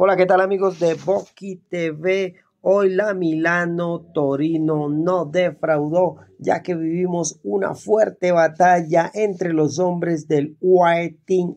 Hola, ¿qué tal amigos de Boqui TV? Hoy la Milano Torino no defraudó, ya que vivimos una fuerte batalla entre los hombres del UAE Team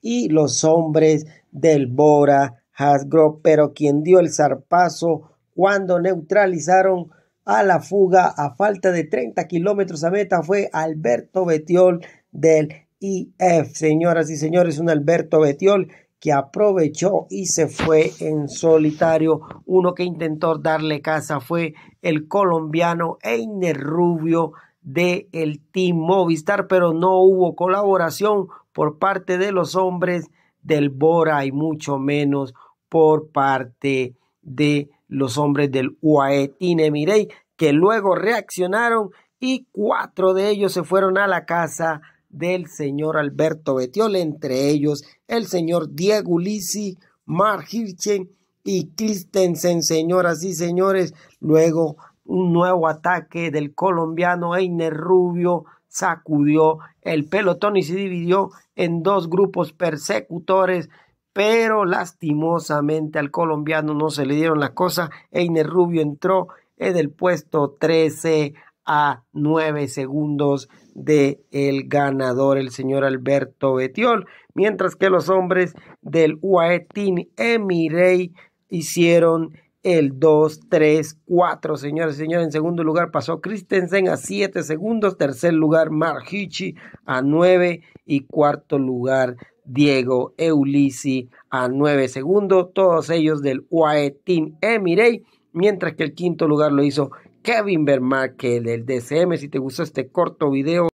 y los hombres del Bora Hasgrove, pero quien dio el zarpazo cuando neutralizaron a la fuga a falta de 30 kilómetros a meta fue Alberto Betiol del IF. Señoras y señores, un Alberto Betiol que aprovechó y se fue en solitario. Uno que intentó darle casa fue el colombiano Einer Rubio de el Team Movistar, pero no hubo colaboración por parte de los hombres del Bora y mucho menos por parte de los hombres del UAE Team que luego reaccionaron y cuatro de ellos se fueron a la casa del señor Alberto Betiol, entre ellos el señor Diego Lisi, Mark Hirchen y Christensen, señoras y señores. Luego un nuevo ataque del colombiano Einer Rubio sacudió el pelotón y se dividió en dos grupos persecutores pero lastimosamente al colombiano no se le dieron la cosa. Einer Rubio entró en el puesto 13 a nueve segundos de el ganador, el señor Alberto Betiol, mientras que los hombres del UAE Team Emirey hicieron el 2, 3, 4, señores y señores. En segundo lugar pasó Christensen a siete segundos. Tercer lugar, Marhichi a nueve. Y cuarto lugar, Diego Eulisi a nueve segundos. Todos ellos del UAE Team Emirey. Mientras que el quinto lugar lo hizo Kevin Vermarkel, el DCM. Si te gustó este corto video,